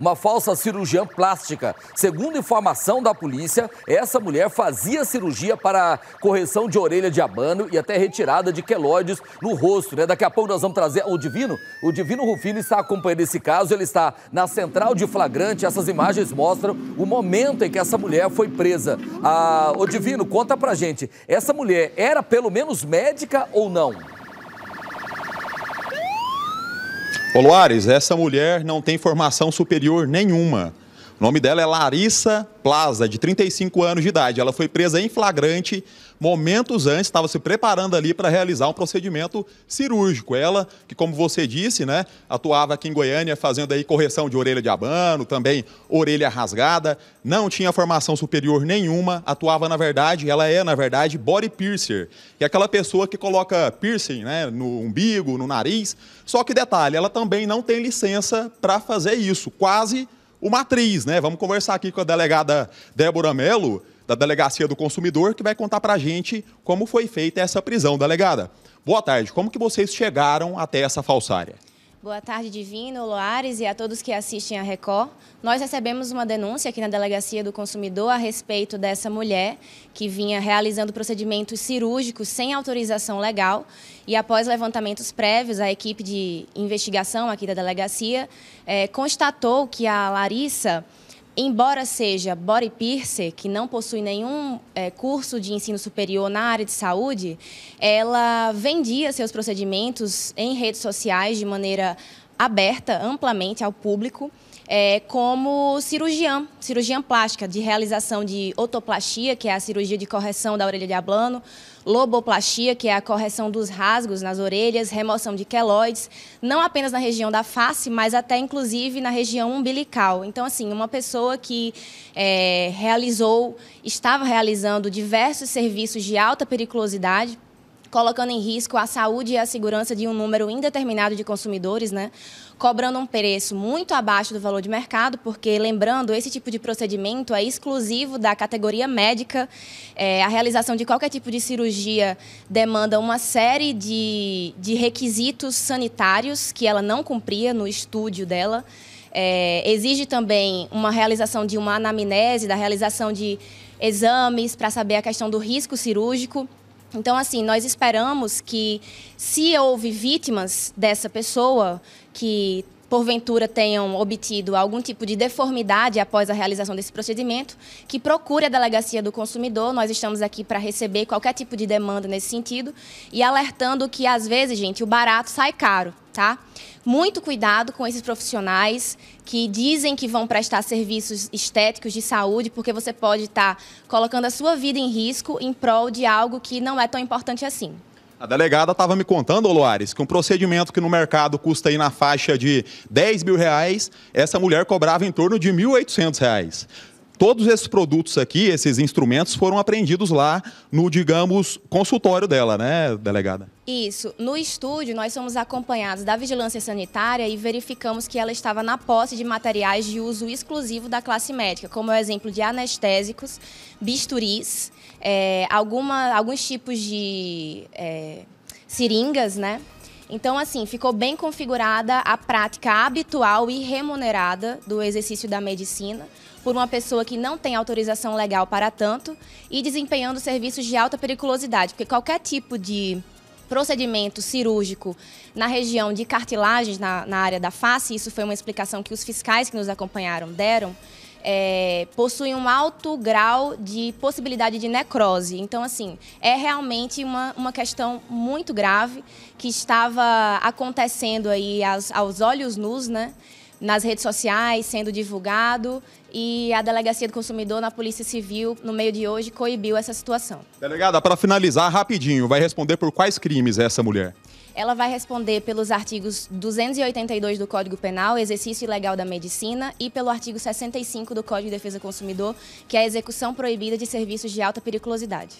Uma falsa cirurgiã plástica. Segundo informação da polícia, essa mulher fazia cirurgia para correção de orelha de abano e até retirada de quelóides no rosto. Né? Daqui a pouco nós vamos trazer o Divino. O Divino Rufino está acompanhando esse caso. Ele está na central de flagrante. Essas imagens mostram o momento em que essa mulher foi presa. Ah, o Divino, conta pra gente. Essa mulher era pelo menos médica ou não? Ô essa mulher não tem formação superior nenhuma. O nome dela é Larissa Plaza, de 35 anos de idade. Ela foi presa em flagrante momentos antes, estava se preparando ali para realizar um procedimento cirúrgico. Ela, que como você disse, né, atuava aqui em Goiânia fazendo aí correção de orelha de abano, também orelha rasgada, não tinha formação superior nenhuma, atuava na verdade, ela é na verdade body piercer, que é aquela pessoa que coloca piercing, né, no umbigo, no nariz. Só que detalhe, ela também não tem licença para fazer isso. Quase o Matriz, né? Vamos conversar aqui com a delegada Débora Mello, da Delegacia do Consumidor, que vai contar para a gente como foi feita essa prisão. Delegada, boa tarde. Como que vocês chegaram até essa falsária? Boa tarde, Divino, Loares e a todos que assistem a Record. Nós recebemos uma denúncia aqui na Delegacia do Consumidor a respeito dessa mulher que vinha realizando procedimentos cirúrgicos sem autorização legal e após levantamentos prévios, a equipe de investigação aqui da Delegacia eh, constatou que a Larissa Embora seja body piercer, que não possui nenhum é, curso de ensino superior na área de saúde, ela vendia seus procedimentos em redes sociais de maneira aberta amplamente ao público é, como cirurgiã, cirurgiã plástica, de realização de otoplastia, que é a cirurgia de correção da orelha de ablano, loboplastia, que é a correção dos rasgos nas orelhas, remoção de queloides, não apenas na região da face, mas até inclusive na região umbilical. Então, assim, uma pessoa que é, realizou, estava realizando diversos serviços de alta periculosidade, colocando em risco a saúde e a segurança de um número indeterminado de consumidores, né? cobrando um preço muito abaixo do valor de mercado, porque, lembrando, esse tipo de procedimento é exclusivo da categoria médica. É, a realização de qualquer tipo de cirurgia demanda uma série de, de requisitos sanitários que ela não cumpria no estúdio dela. É, exige também uma realização de uma anamnese, da realização de exames para saber a questão do risco cirúrgico. Então, assim, nós esperamos que, se houve vítimas dessa pessoa que porventura tenham obtido algum tipo de deformidade após a realização desse procedimento, que procure a delegacia do consumidor. Nós estamos aqui para receber qualquer tipo de demanda nesse sentido e alertando que às vezes, gente, o barato sai caro, tá? Muito cuidado com esses profissionais que dizem que vão prestar serviços estéticos de saúde, porque você pode estar tá colocando a sua vida em risco em prol de algo que não é tão importante assim. A delegada estava me contando, Luares, que um procedimento que no mercado custa aí na faixa de 10 mil reais, essa mulher cobrava em torno de 1.800 reais. Todos esses produtos aqui, esses instrumentos, foram apreendidos lá no, digamos, consultório dela, né, delegada? Isso. No estúdio, nós somos acompanhados da vigilância sanitária e verificamos que ela estava na posse de materiais de uso exclusivo da classe médica, como é o exemplo de anestésicos, bisturis, é, alguma, alguns tipos de é, seringas, né? Então, assim, ficou bem configurada a prática habitual e remunerada do exercício da medicina por uma pessoa que não tem autorização legal para tanto e desempenhando serviços de alta periculosidade, porque qualquer tipo de procedimento cirúrgico na região de cartilagens, na, na área da face, isso foi uma explicação que os fiscais que nos acompanharam deram, é, possuem um alto grau de possibilidade de necrose. Então, assim, é realmente uma, uma questão muito grave que estava acontecendo aí aos, aos olhos nus, né? nas redes sociais, sendo divulgado, e a Delegacia do Consumidor na Polícia Civil, no meio de hoje, coibiu essa situação. Delegada, para finalizar rapidinho, vai responder por quais crimes é essa mulher? Ela vai responder pelos artigos 282 do Código Penal, exercício ilegal da medicina, e pelo artigo 65 do Código de Defesa do Consumidor, que é a execução proibida de serviços de alta periculosidade.